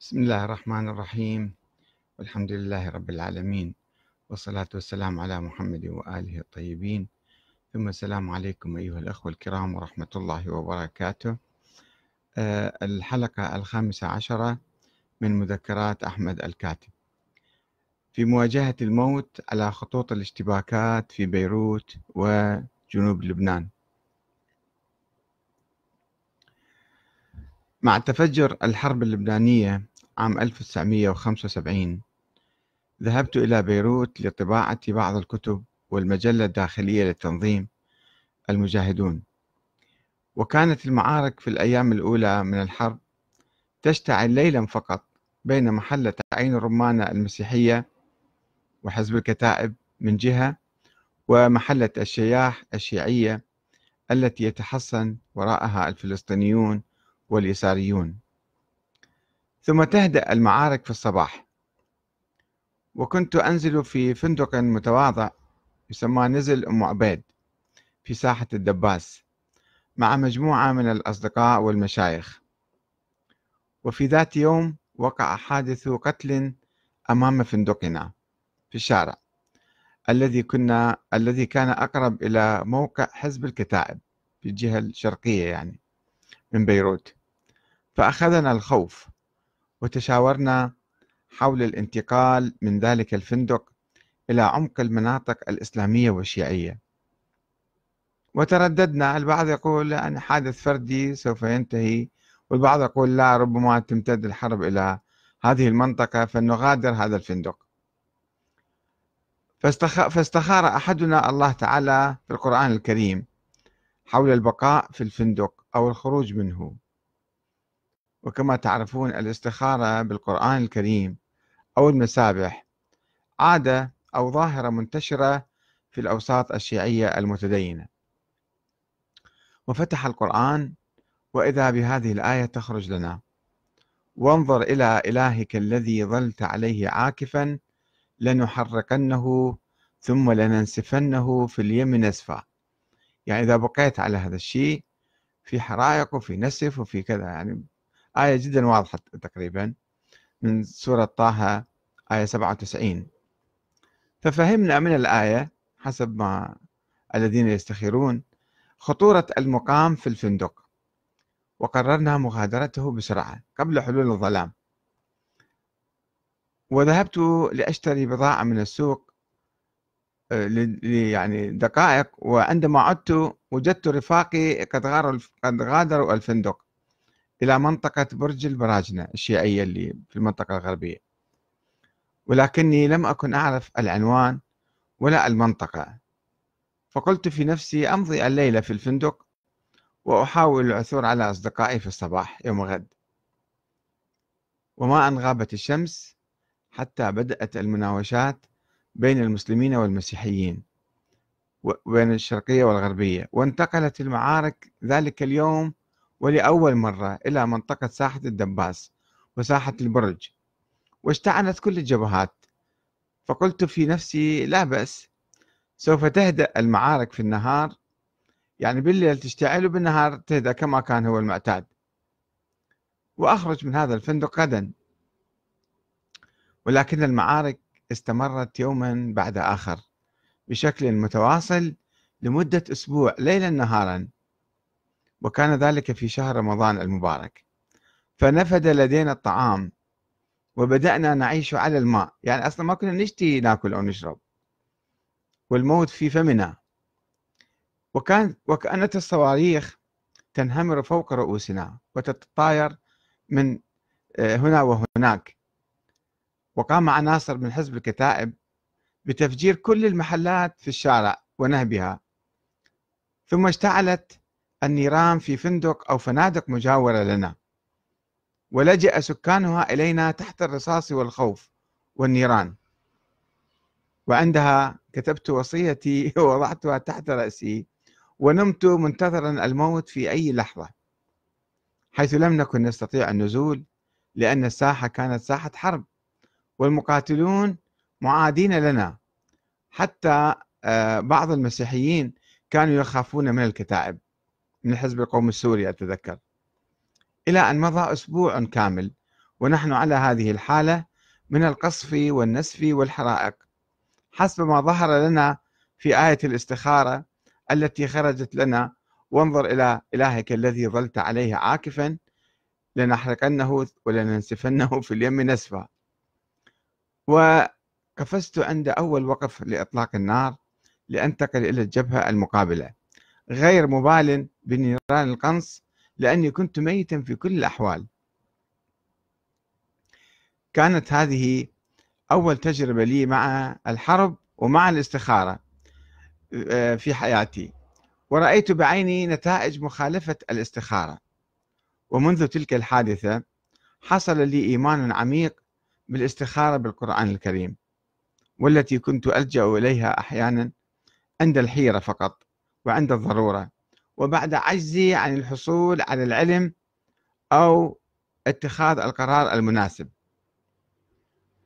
بسم الله الرحمن الرحيم والحمد لله رب العالمين والصلاة والسلام على محمد وآله الطيبين ثم السلام عليكم أيها الأخوة الكرام ورحمة الله وبركاته آه، الحلقة الخامسة عشرة من مذكرات أحمد الكاتب في مواجهة الموت على خطوط الاشتباكات في بيروت وجنوب لبنان مع تفجر الحرب اللبنانية عام 1975 ذهبت إلى بيروت لطباعة بعض الكتب والمجلة الداخلية للتنظيم المجاهدون وكانت المعارك في الأيام الأولى من الحرب تشتعل ليلا فقط بين محلة عين الرمانة المسيحية وحزب الكتائب من جهة ومحلة الشياح الشيعية التي يتحصن وراءها الفلسطينيون واليساريون ثم تهدأ المعارك في الصباح وكنت أنزل في فندق متواضع يسمى نزل أم عبيد في ساحة الدباس مع مجموعة من الأصدقاء والمشايخ وفي ذات يوم وقع حادث قتل أمام فندقنا في الشارع الذي كنا الذي كان أقرب إلى موقع حزب الكتائب في الجهة الشرقية يعني من بيروت فأخذنا الخوف وتشاورنا حول الانتقال من ذلك الفندق إلى عمق المناطق الإسلامية والشيعية وترددنا البعض يقول أن حادث فردي سوف ينتهي والبعض يقول لا ربما تمتد الحرب إلى هذه المنطقة فلنغادر هذا الفندق فاستخار أحدنا الله تعالى في القرآن الكريم حول البقاء في الفندق أو الخروج منه وكما تعرفون الاستخارة بالقرآن الكريم أو المسابح عادة أو ظاهرة منتشرة في الأوساط الشيعية المتدينة وفتح القرآن وإذا بهذه الآية تخرج لنا وانظر إلى إلهك الذي ظلت عليه عاكفا لنحرقنه ثم لننسفنه في اليم نسفا يعني إذا بقيت على هذا الشيء في حرائق وفي نسف وفي كذا يعني آية جدا واضحة تقريبا من سورة طه آية 97 ففهمنا من الآية حسب ما الذين يستخيرون خطورة المقام في الفندق وقررنا مغادرته بسرعة قبل حلول الظلام وذهبت لأشتري بضاعة من السوق آه، يعني دقائق وعندما عدت وجدت رفاقي قد غادروا الفندق إلى منطقة برج البراجنة الشيعية اللي في المنطقة الغربية ولكني لم أكن أعرف العنوان ولا المنطقة فقلت في نفسي أمضي الليلة في الفندق وأحاول العثور على أصدقائي في الصباح يوم غد وما أن غابت الشمس حتى بدأت المناوشات بين المسلمين والمسيحيين وبين الشرقية والغربية وانتقلت المعارك ذلك اليوم ولأول مرة إلى منطقة ساحة الدباس وساحة البرج واشتعلت كل الجبهات فقلت في نفسي لا بأس سوف تهدأ المعارك في النهار يعني بالليل تشتعل وبالنهار تهدأ كما كان هو المعتاد وأخرج من هذا الفندق غدا ولكن المعارك استمرت يوما بعد آخر بشكل متواصل لمدة أسبوع ليلا نهارا وكان ذلك في شهر رمضان المبارك فنفد لدينا الطعام وبدأنا نعيش على الماء يعني أصلا ما كنا نشتي ناكل أو نشرب والموت في فمنا وكان وكانت الصواريخ تنهمر فوق رؤوسنا وتتطاير من آه، هنا وهناك وقام عناصر من حزب الكتائب بتفجير كل المحلات في الشارع ونهبها ثم اشتعلت النيران في فندق أو فنادق مجاورة لنا ولجأ سكانها إلينا تحت الرصاص والخوف والنيران وعندها كتبت وصيتي ووضعتها تحت رأسي ونمت منتظرا الموت في أي لحظة حيث لم نكن نستطيع النزول لأن الساحة كانت ساحة حرب والمقاتلون معادين لنا حتى آه، بعض المسيحيين كانوا يخافون من الكتائب من الحزب القومي السوري أتذكر إلى أن مضى أسبوع كامل ونحن على هذه الحالة من القصف والنسف والحرائق حسب ما ظهر لنا في آية الاستخارة التي خرجت لنا وانظر إلى إلهك الذي ظلت عليه عاكفا لنحرقنه ولننسفنه في اليم نسفا وقفزت عند أول وقف لإطلاق النار لأنتقل إلى الجبهة المقابلة غير مبال بنيران القنص لأني كنت ميتا في كل الأحوال كانت هذه أول تجربة لي مع الحرب ومع الاستخارة آه، في حياتي ورأيت بعيني نتائج مخالفة الاستخارة ومنذ تلك الحادثة حصل لي إيمان عميق بالاستخارة بالقرآن الكريم والتي كنت ألجأ إليها أحيانا عند الحيرة فقط وعند الضرورة وبعد عجزي عن الحصول على العلم أو اتخاذ القرار المناسب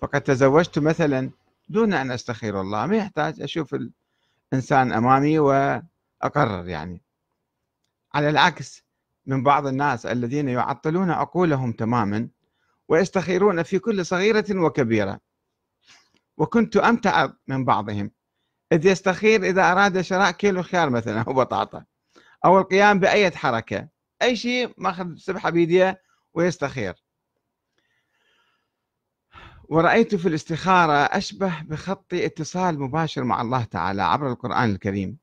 فقد تزوجت مثلا دون أن أستخير الله ما يحتاج أشوف الإنسان أمامي وأقرر يعني على العكس من بعض الناس الذين يعطلون عقولهم تماما ويستخيرون في كل صغيرة وكبيرة وكنت أمتع من بعضهم إذ يستخير إذا أراد شراء كيلو خيار مثلا أو بطاطا أو القيام بأي حركة أي شيء ماخذ سبحة بيديه ويستخير ورأيت في الاستخارة أشبه بخط اتصال مباشر مع الله تعالى عبر القرآن الكريم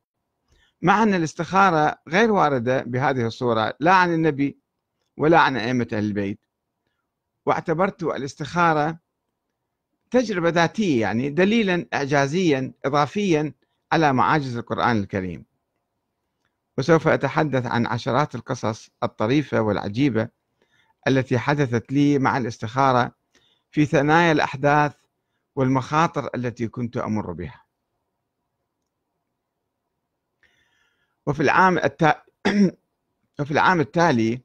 مع أن الاستخارة غير واردة بهذه الصورة لا عن النبي ولا عن أئمة أهل البيت واعتبرت الاستخارة تجربة ذاتية يعني دليلا إعجازيا إضافيا على معاجز القرآن الكريم وسوف أتحدث عن عشرات القصص الطريفة والعجيبة التي حدثت لي مع الاستخارة في ثنايا الأحداث والمخاطر التي كنت أمر بها وفي العام التا... وفي العام التالي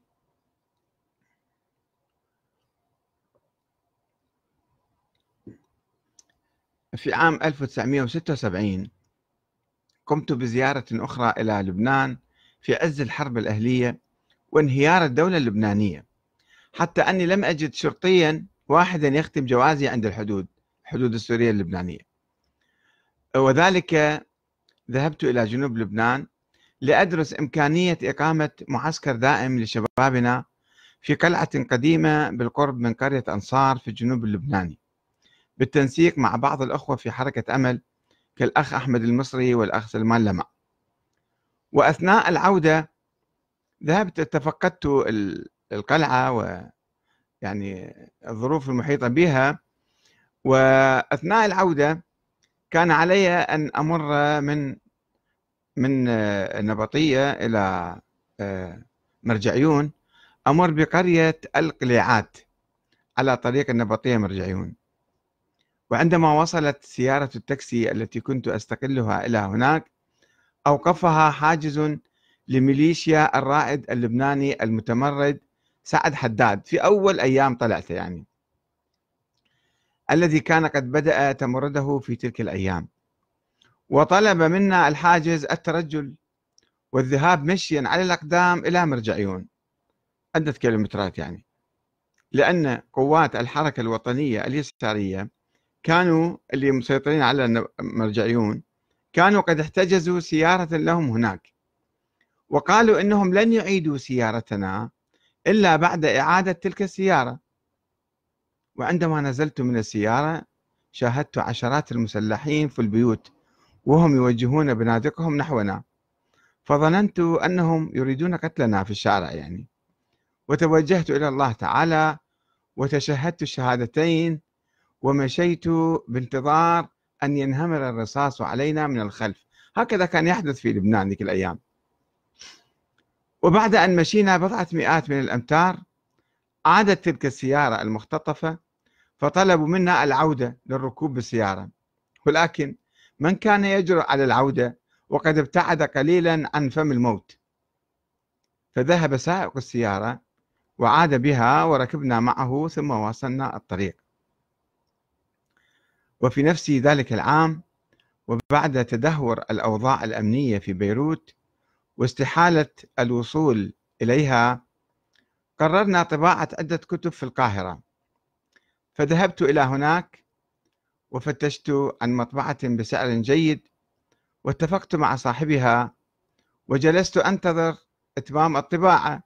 في عام 1976 قمت بزيارة أخرى إلى لبنان في عز الحرب الأهلية وانهيار الدولة اللبنانية حتى أني لم أجد شرطيا واحدا يختم جوازي عند الحدود حدود السورية اللبنانية وذلك ذهبت إلى جنوب لبنان لأدرس إمكانية إقامة معسكر دائم لشبابنا في قلعة قديمة بالقرب من قرية أنصار في الجنوب اللبناني بالتنسيق مع بعض الأخوة في حركة أمل كالأخ أحمد المصري والأخ سلمان لمع وأثناء العودة ذهبت تفقدت القلعة و يعني الظروف المحيطة بها وأثناء العودة كان علي أن أمر من من نبطية إلى آه، مرجعيون أمر بقرية القليعات على طريق النبطية مرجعيون وعندما وصلت سيارة التاكسي التي كنت أستقلها إلى هناك أوقفها حاجز لميليشيا الرائد اللبناني المتمرد سعد حداد في أول أيام طلعته يعني الذي كان قد بدأ تمرده في تلك الأيام وطلب منا الحاجز الترجل والذهاب مشيا على الأقدام إلى مرجعيون عدة كيلومترات يعني لأن قوات الحركة الوطنية اليسارية كانوا اللي مسيطرين على المرجعيون كانوا قد احتجزوا سيارة لهم هناك وقالوا انهم لن يعيدوا سيارتنا الا بعد اعادة تلك السيارة وعندما نزلت من السيارة شاهدت عشرات المسلحين في البيوت وهم يوجهون بنادقهم نحونا فظننت انهم يريدون قتلنا في الشارع يعني وتوجهت الى الله تعالى وتشهدت الشهادتين ومشيت بانتظار أن ينهمر الرصاص علينا من الخلف هكذا كان يحدث في لبنان ذيك الأيام وبعد أن مشينا بضعة مئات من الأمتار عادت تلك السيارة المختطفة فطلبوا منا العودة للركوب بالسيارة ولكن من كان يجرؤ على العودة وقد ابتعد قليلا عن فم الموت فذهب سائق السيارة وعاد بها وركبنا معه ثم واصلنا الطريق وفي نفس ذلك العام وبعد تدهور الأوضاع الأمنية في بيروت واستحالة الوصول إليها قررنا طباعة عدة كتب في القاهرة فذهبت إلى هناك وفتشت عن مطبعة بسعر جيد واتفقت مع صاحبها وجلست أنتظر إتمام الطباعة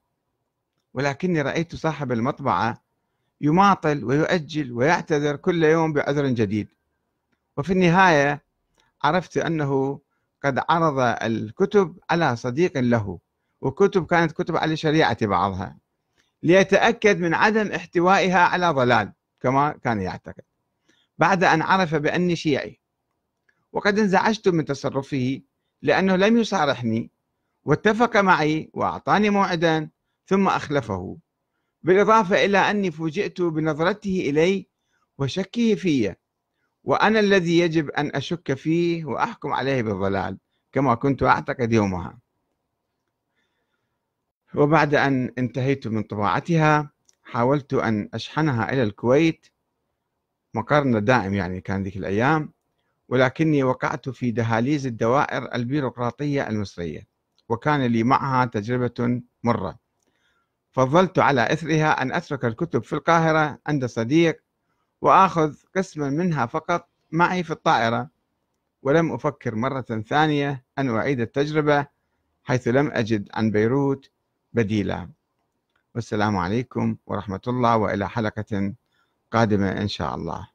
ولكني رأيت صاحب المطبعة يماطل ويؤجل ويعتذر كل يوم بعذر جديد وفي النهاية عرفت أنه قد عرض الكتب على صديق له وكتب كانت كتب على شريعة بعضها ليتأكد من عدم احتوائها على ضلال كما كان يعتقد بعد أن عرف بأني شيعي وقد انزعجت من تصرفه لأنه لم يصارحني واتفق معي وأعطاني موعدا ثم أخلفه بالإضافة إلى أني فوجئت بنظرته إلي وشكه في وأنا الذي يجب أن أشك فيه وأحكم عليه بالضلال كما كنت أعتقد يومها وبعد أن انتهيت من طباعتها حاولت أن أشحنها إلى الكويت مقرنا دائم يعني كان ذيك الأيام ولكني وقعت في دهاليز الدوائر البيروقراطية المصرية وكان لي معها تجربة مرة فضلت على إثرها أن أترك الكتب في القاهرة عند صديق وآخذ قسما منها فقط معي في الطائرة ولم أفكر مرة ثانية أن أعيد التجربة حيث لم أجد عن بيروت بديلا والسلام عليكم ورحمة الله وإلى حلقة قادمة إن شاء الله